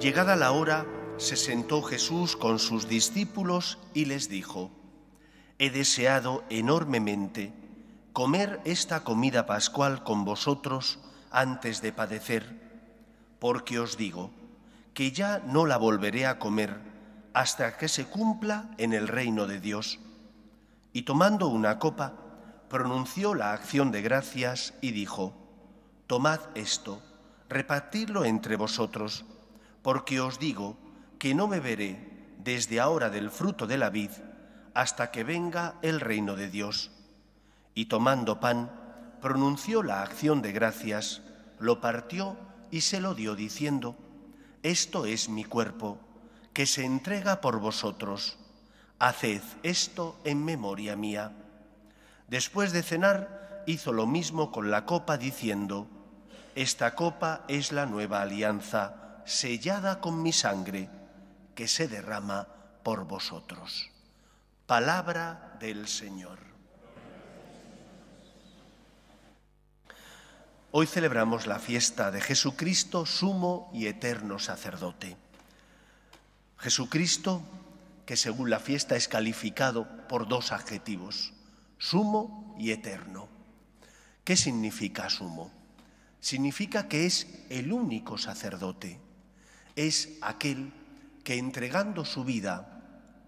Llegada la hora, se sentó Jesús con sus discípulos y les dijo, He deseado enormemente comer esta comida pascual con vosotros antes de padecer, porque os digo que ya no la volveré a comer hasta que se cumpla en el reino de Dios. Y tomando una copa, pronunció la acción de gracias y dijo, Tomad esto, repartidlo entre vosotros porque os digo que no beberé desde ahora del fruto de la vid hasta que venga el reino de Dios. Y tomando pan, pronunció la acción de gracias, lo partió y se lo dio diciendo, Esto es mi cuerpo, que se entrega por vosotros. Haced esto en memoria mía. Después de cenar, hizo lo mismo con la copa diciendo, Esta copa es la nueva alianza sellada con mi sangre, que se derrama por vosotros. Palabra del Señor. Hoy celebramos la fiesta de Jesucristo, sumo y eterno sacerdote. Jesucristo, que según la fiesta es calificado por dos adjetivos, sumo y eterno. ¿Qué significa sumo? Significa que es el único sacerdote es aquel que entregando su vida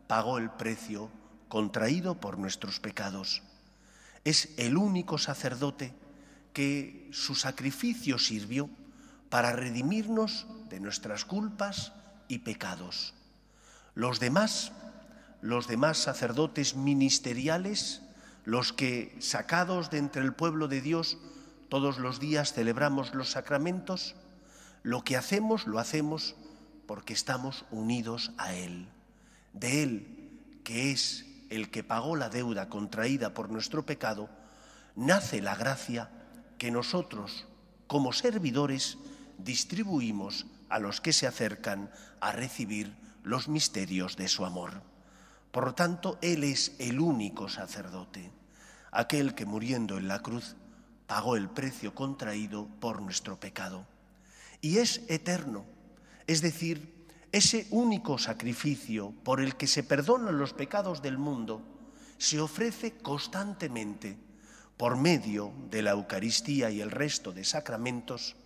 pagó el precio contraído por nuestros pecados. Es el único sacerdote que su sacrificio sirvió para redimirnos de nuestras culpas y pecados. Los demás, los demás sacerdotes ministeriales, los que, sacados de entre el pueblo de Dios, todos los días celebramos los sacramentos, lo que hacemos lo hacemos porque estamos unidos a Él, de Él, que es el que pagó la deuda contraída por nuestro pecado, nace la gracia que nosotros, como servidores, distribuimos a los que se acercan a recibir los misterios de su amor. Por lo tanto, Él es el único sacerdote, aquel que muriendo en la cruz pagó el precio contraído por nuestro pecado. Y es eterno, es decir, ese único sacrificio por el que se perdonan los pecados del mundo, se ofrece constantemente por medio de la Eucaristía y el resto de sacramentos,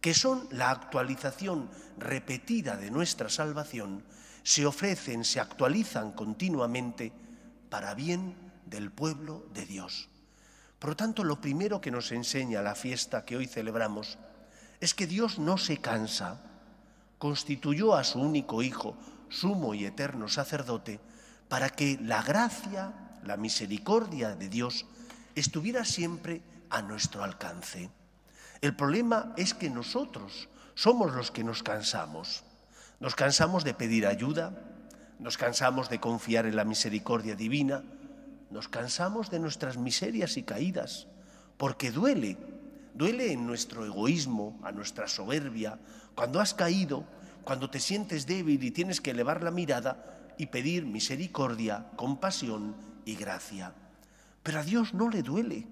que son la actualización repetida de nuestra salvación, se ofrecen, se actualizan continuamente para bien del pueblo de Dios. Por lo tanto, lo primero que nos enseña la fiesta que hoy celebramos es que Dios no se cansa constituyó a su único Hijo, sumo y eterno sacerdote, para que la gracia, la misericordia de Dios estuviera siempre a nuestro alcance. El problema es que nosotros somos los que nos cansamos. Nos cansamos de pedir ayuda, nos cansamos de confiar en la misericordia divina, nos cansamos de nuestras miserias y caídas, porque duele duele en nuestro egoísmo, a nuestra soberbia, cuando has caído, cuando te sientes débil y tienes que elevar la mirada y pedir misericordia, compasión y gracia. Pero a Dios no le duele.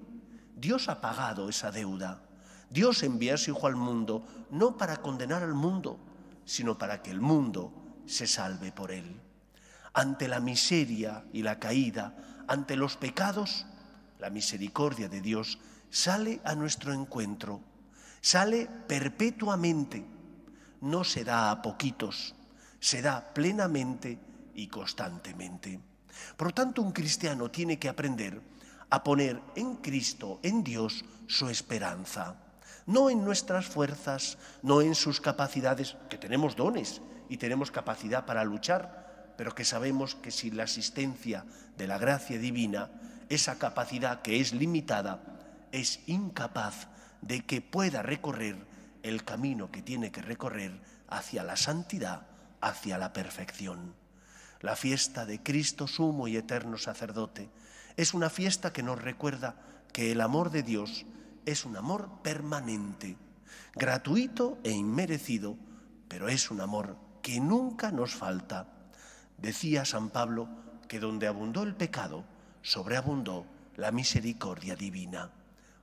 Dios ha pagado esa deuda. Dios envía a su Hijo al mundo no para condenar al mundo, sino para que el mundo se salve por él. Ante la miseria y la caída, ante los pecados, la misericordia de Dios sale a nuestro encuentro, sale perpetuamente, no se da a poquitos, se da plenamente y constantemente. Por lo tanto, un cristiano tiene que aprender a poner en Cristo, en Dios, su esperanza. No en nuestras fuerzas, no en sus capacidades, que tenemos dones y tenemos capacidad para luchar, pero que sabemos que sin la asistencia de la gracia divina, esa capacidad que es limitada es incapaz de que pueda recorrer el camino que tiene que recorrer hacia la santidad, hacia la perfección. La fiesta de Cristo sumo y eterno sacerdote es una fiesta que nos recuerda que el amor de Dios es un amor permanente, gratuito e inmerecido, pero es un amor que nunca nos falta. Decía San Pablo que donde abundó el pecado, sobreabundó la misericordia divina.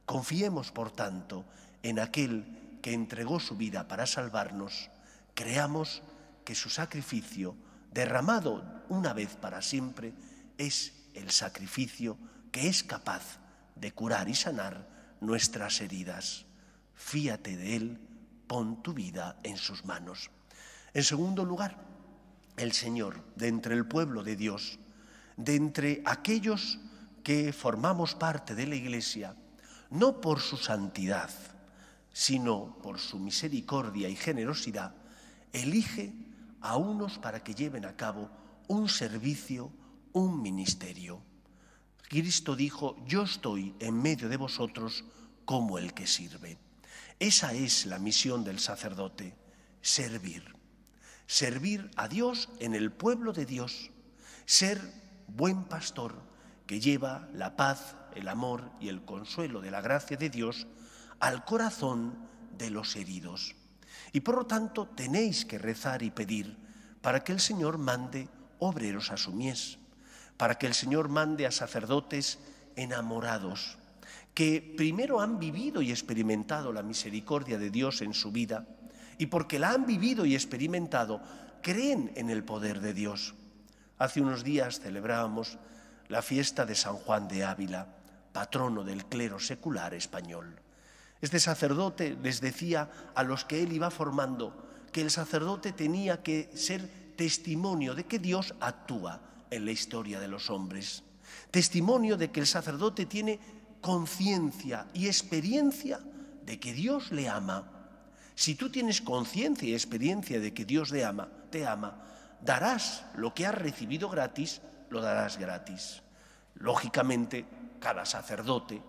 Confiemos, por tanto, en aquel que entregó su vida para salvarnos. Creamos que su sacrificio, derramado una vez para siempre, es el sacrificio que es capaz de curar y sanar nuestras heridas. Fíate de Él, pon tu vida en sus manos. En segundo lugar, el Señor, de entre el pueblo de Dios, de entre aquellos que formamos parte de la Iglesia, no por su santidad, sino por su misericordia y generosidad, elige a unos para que lleven a cabo un servicio, un ministerio. Cristo dijo, yo estoy en medio de vosotros como el que sirve. Esa es la misión del sacerdote, servir. Servir a Dios en el pueblo de Dios, ser buen pastor que lleva la paz, el amor y el consuelo de la gracia de Dios al corazón de los heridos. Y por lo tanto tenéis que rezar y pedir para que el Señor mande obreros a su mies, para que el Señor mande a sacerdotes enamorados, que primero han vivido y experimentado la misericordia de Dios en su vida y porque la han vivido y experimentado creen en el poder de Dios. Hace unos días celebrábamos la fiesta de San Juan de Ávila patrono del clero secular español. Este sacerdote les decía a los que él iba formando que el sacerdote tenía que ser testimonio de que Dios actúa en la historia de los hombres, testimonio de que el sacerdote tiene conciencia y experiencia de que Dios le ama. Si tú tienes conciencia y experiencia de que Dios te ama, te ama, darás lo que has recibido gratis, lo darás gratis. Lógicamente, cada sacerdote,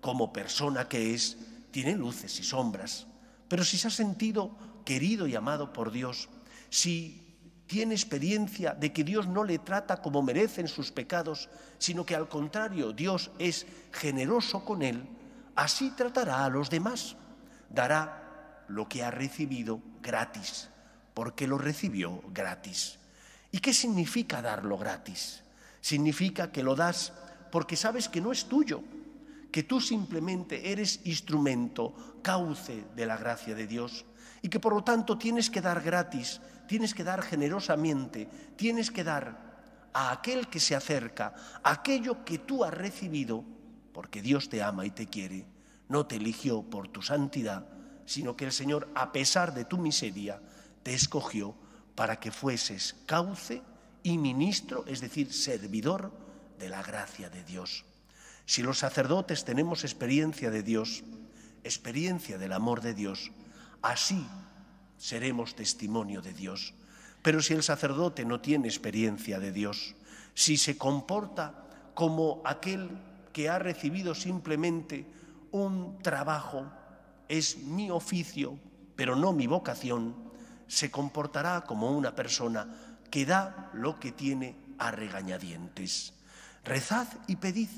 como persona que es, tiene luces y sombras, pero si se ha sentido querido y amado por Dios, si tiene experiencia de que Dios no le trata como merecen sus pecados, sino que al contrario Dios es generoso con él, así tratará a los demás, dará lo que ha recibido gratis, porque lo recibió gratis. ¿Y qué significa darlo gratis? Significa que lo das porque sabes que no es tuyo, que tú simplemente eres instrumento, cauce de la gracia de Dios y que por lo tanto tienes que dar gratis, tienes que dar generosamente, tienes que dar a aquel que se acerca aquello que tú has recibido, porque Dios te ama y te quiere, no te eligió por tu santidad, sino que el Señor, a pesar de tu miseria, te escogió para que fueses cauce y ministro, es decir, servidor la gracia de Dios. Si los sacerdotes tenemos experiencia de Dios, experiencia del amor de Dios, así seremos testimonio de Dios. Pero si el sacerdote no tiene experiencia de Dios, si se comporta como aquel que ha recibido simplemente un trabajo, es mi oficio, pero no mi vocación, se comportará como una persona que da lo que tiene a regañadientes. Rezad y pedid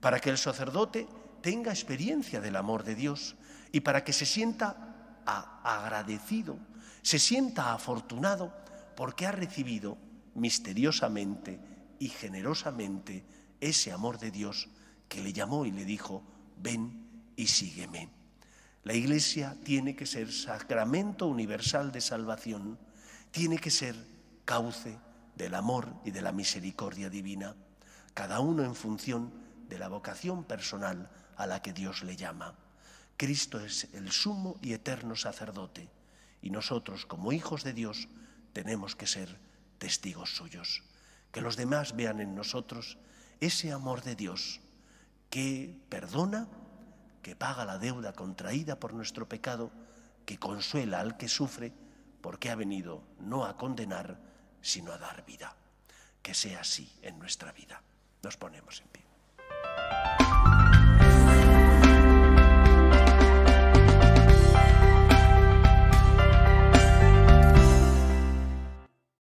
para que el sacerdote tenga experiencia del amor de Dios y para que se sienta agradecido, se sienta afortunado porque ha recibido misteriosamente y generosamente ese amor de Dios que le llamó y le dijo, ven y sígueme. La Iglesia tiene que ser sacramento universal de salvación, tiene que ser cauce del amor y de la misericordia divina cada uno en función de la vocación personal a la que Dios le llama. Cristo es el sumo y eterno sacerdote y nosotros como hijos de Dios tenemos que ser testigos suyos. Que los demás vean en nosotros ese amor de Dios que perdona, que paga la deuda contraída por nuestro pecado, que consuela al que sufre, porque ha venido no a condenar, sino a dar vida. Que sea así en nuestra vida nos ponemos en pie.